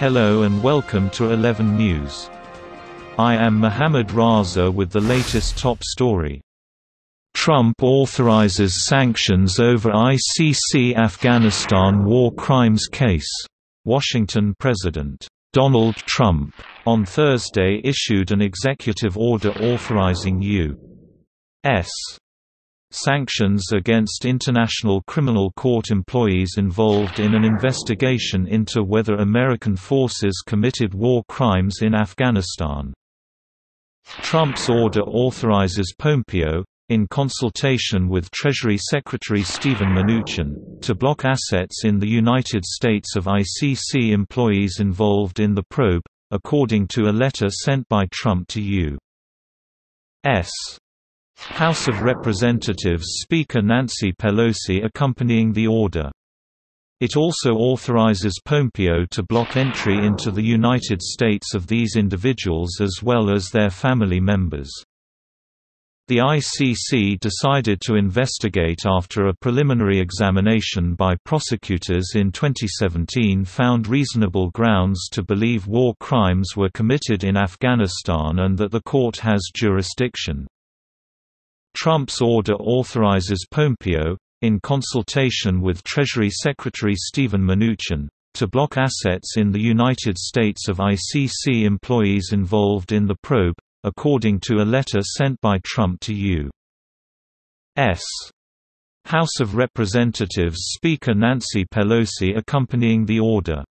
Hello and welcome to 11 News. I am Mohammad Raza with the latest top story. Trump authorizes sanctions over ICC Afghanistan war crimes case. Washington President Donald Trump on Thursday issued an executive order authorizing U.S sanctions against International Criminal Court employees involved in an investigation into whether American forces committed war crimes in Afghanistan. Trump's order authorizes Pompeo, in consultation with Treasury Secretary Steven Mnuchin, to block assets in the United States of ICC employees involved in the probe, according to a letter sent by Trump to U.S. House of Representatives Speaker Nancy Pelosi accompanying the order. It also authorizes Pompeo to block entry into the United States of these individuals as well as their family members. The ICC decided to investigate after a preliminary examination by prosecutors in 2017 found reasonable grounds to believe war crimes were committed in Afghanistan and that the court has jurisdiction. Trump's order authorizes Pompeo, in consultation with Treasury Secretary Steven Mnuchin, to block assets in the United States of ICC employees involved in the probe, according to a letter sent by Trump to U.S. House of Representatives Speaker Nancy Pelosi accompanying the order.